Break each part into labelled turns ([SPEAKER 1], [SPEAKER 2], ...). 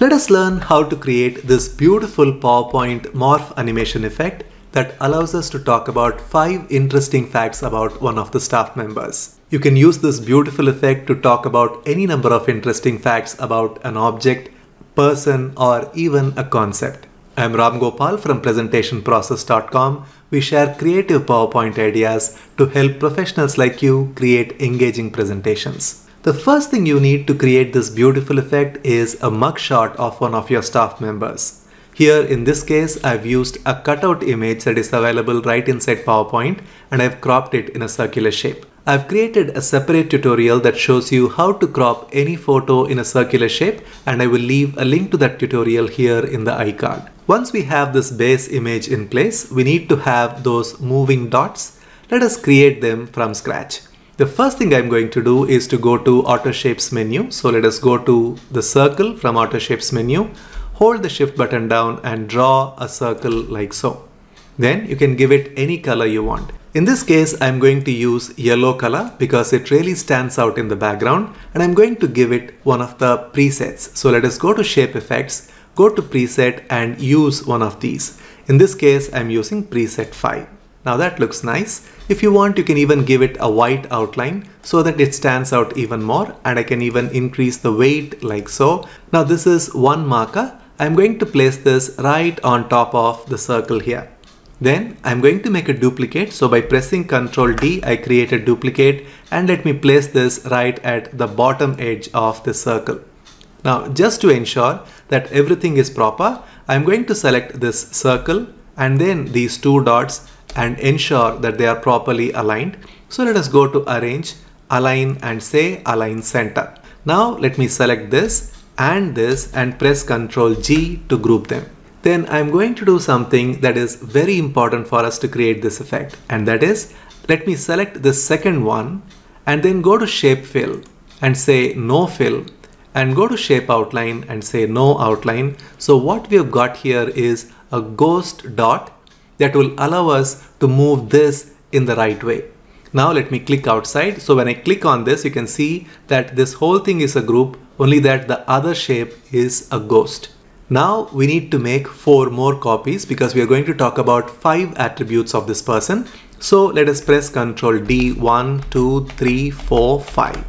[SPEAKER 1] Let us learn how to create this beautiful PowerPoint morph animation effect that allows us to talk about five interesting facts about one of the staff members. You can use this beautiful effect to talk about any number of interesting facts about an object, person, or even a concept. I'm Ram Gopal from presentationprocess.com. We share creative PowerPoint ideas to help professionals like you create engaging presentations. The first thing you need to create this beautiful effect is a mugshot of one of your staff members. Here in this case, I've used a cutout image that is available right inside PowerPoint and I've cropped it in a circular shape. I've created a separate tutorial that shows you how to crop any photo in a circular shape and I will leave a link to that tutorial here in the icon. Once we have this base image in place, we need to have those moving dots. Let us create them from scratch. The first thing I'm going to do is to go to Auto Shapes menu. So let us go to the circle from Auto Shapes menu, hold the shift button down and draw a circle like so. Then you can give it any color you want. In this case, I'm going to use yellow color because it really stands out in the background and I'm going to give it one of the presets. So let us go to shape effects, go to preset and use one of these. In this case, I'm using preset 5. Now that looks nice. If you want, you can even give it a white outline so that it stands out even more and I can even increase the weight like so. Now this is one marker. I'm going to place this right on top of the circle here. Then I'm going to make a duplicate. So by pressing Ctrl D, I create a duplicate and let me place this right at the bottom edge of the circle. Now just to ensure that everything is proper, I'm going to select this circle and then these two dots and ensure that they are properly aligned. So let us go to arrange, align and say align center. Now let me select this and this and press Ctrl G to group them. Then I'm going to do something that is very important for us to create this effect and that is let me select the second one and then go to shape fill and say no fill and go to shape outline and say no outline. So what we've got here is a ghost dot that will allow us to move this in the right way. Now let me click outside. So when I click on this, you can see that this whole thing is a group, only that the other shape is a ghost. Now we need to make four more copies because we are going to talk about five attributes of this person. So let us press Ctrl D, one, two, three, four, five.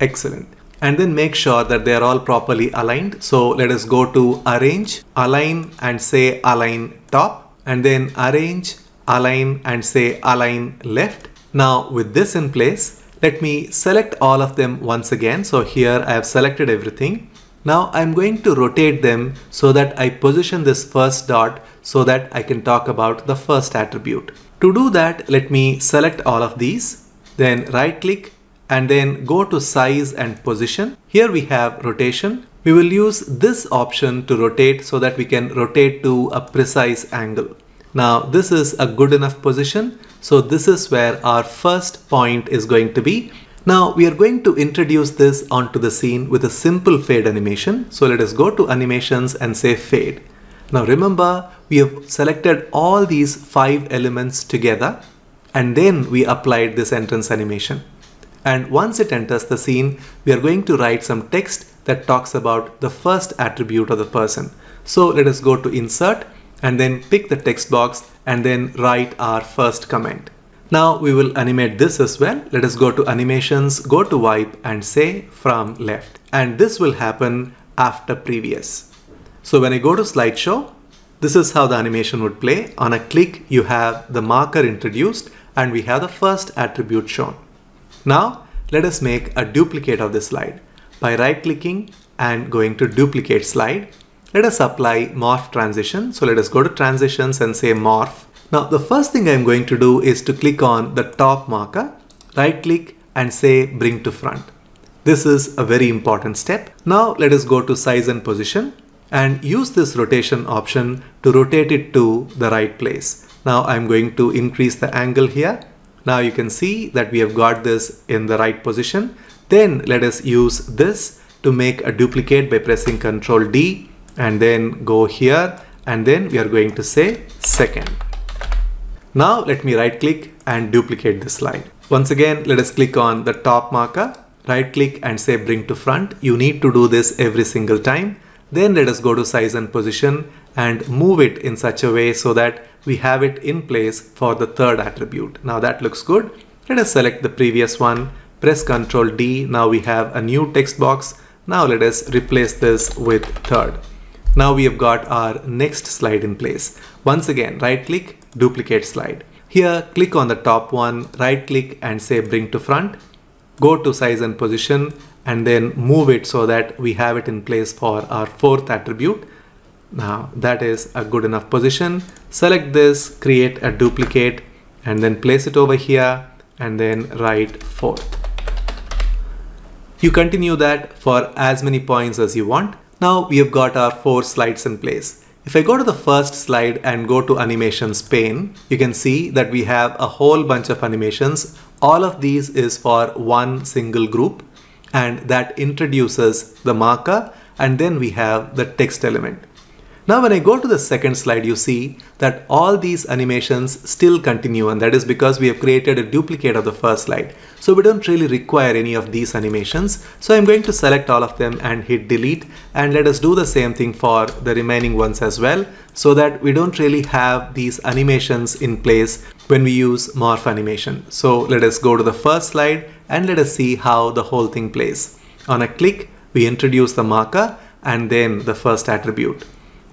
[SPEAKER 1] Excellent. And then make sure that they are all properly aligned. So let us go to arrange, align and say align top and then arrange, align and say align left. Now with this in place, let me select all of them once again. So here I have selected everything. Now I'm going to rotate them so that I position this first dot so that I can talk about the first attribute. To do that, let me select all of these, then right click and then go to size and position. Here we have rotation. We will use this option to rotate so that we can rotate to a precise angle. Now this is a good enough position. So this is where our first point is going to be. Now we are going to introduce this onto the scene with a simple fade animation. So let us go to animations and say fade. Now remember we have selected all these five elements together and then we applied this entrance animation. And once it enters the scene, we are going to write some text that talks about the first attribute of the person. So let us go to insert and then pick the text box and then write our first comment. Now we will animate this as well. Let us go to animations, go to wipe and say from left. And this will happen after previous. So when I go to slideshow, this is how the animation would play. On a click, you have the marker introduced and we have the first attribute shown. Now let us make a duplicate of this slide by right clicking and going to duplicate slide. Let us apply morph transition. So let us go to transitions and say morph. Now the first thing I'm going to do is to click on the top marker, right click and say bring to front. This is a very important step. Now let us go to size and position and use this rotation option to rotate it to the right place. Now I'm going to increase the angle here now you can see that we have got this in the right position. Then let us use this to make a duplicate by pressing Ctrl D and then go here and then we are going to say second. Now let me right click and duplicate this line. Once again, let us click on the top marker, right click and say bring to front. You need to do this every single time. Then let us go to size and position and move it in such a way so that we have it in place for the third attribute. Now that looks good. Let us select the previous one, press Ctrl D. Now we have a new text box. Now let us replace this with third. Now we have got our next slide in place. Once again, right click, duplicate slide. Here, click on the top one, right click and say bring to front. Go to size and position and then move it so that we have it in place for our fourth attribute now that is a good enough position. Select this, create a duplicate and then place it over here and then write fourth. You continue that for as many points as you want. Now we have got our four slides in place. If I go to the first slide and go to animations pane, you can see that we have a whole bunch of animations. All of these is for one single group and that introduces the marker and then we have the text element. Now when I go to the second slide, you see that all these animations still continue and that is because we have created a duplicate of the first slide. So we don't really require any of these animations. So I'm going to select all of them and hit delete and let us do the same thing for the remaining ones as well so that we don't really have these animations in place when we use morph animation. So let us go to the first slide and let us see how the whole thing plays. On a click, we introduce the marker and then the first attribute.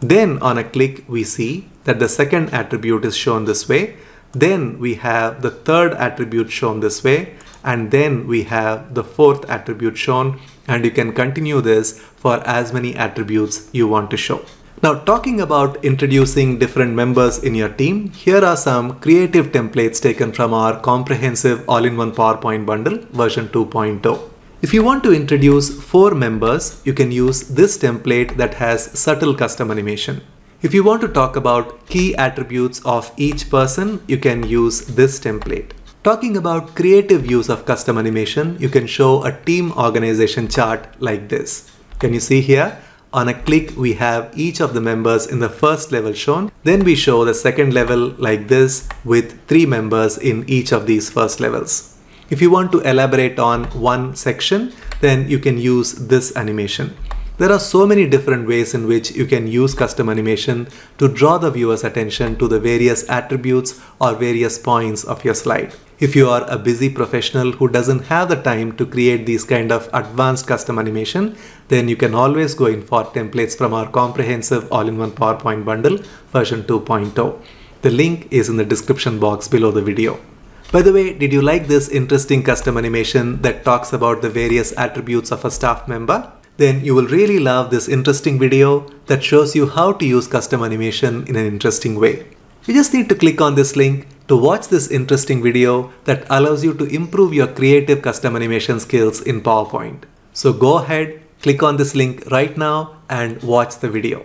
[SPEAKER 1] Then on a click, we see that the second attribute is shown this way. Then we have the third attribute shown this way. And then we have the fourth attribute shown. And you can continue this for as many attributes you want to show. Now talking about introducing different members in your team, here are some creative templates taken from our comprehensive all-in-one PowerPoint bundle version 2.0. If you want to introduce four members, you can use this template that has subtle custom animation. If you want to talk about key attributes of each person, you can use this template. Talking about creative use of custom animation, you can show a team organization chart like this. Can you see here? On a click, we have each of the members in the first level shown. Then we show the second level like this with three members in each of these first levels. If you want to elaborate on one section, then you can use this animation. There are so many different ways in which you can use custom animation to draw the viewer's attention to the various attributes or various points of your slide. If you are a busy professional who doesn't have the time to create these kind of advanced custom animation, then you can always go in for templates from our comprehensive all-in-one PowerPoint bundle version 2.0. The link is in the description box below the video. By the way, did you like this interesting custom animation that talks about the various attributes of a staff member? Then you will really love this interesting video that shows you how to use custom animation in an interesting way. You just need to click on this link to watch this interesting video that allows you to improve your creative custom animation skills in PowerPoint. So go ahead, click on this link right now and watch the video.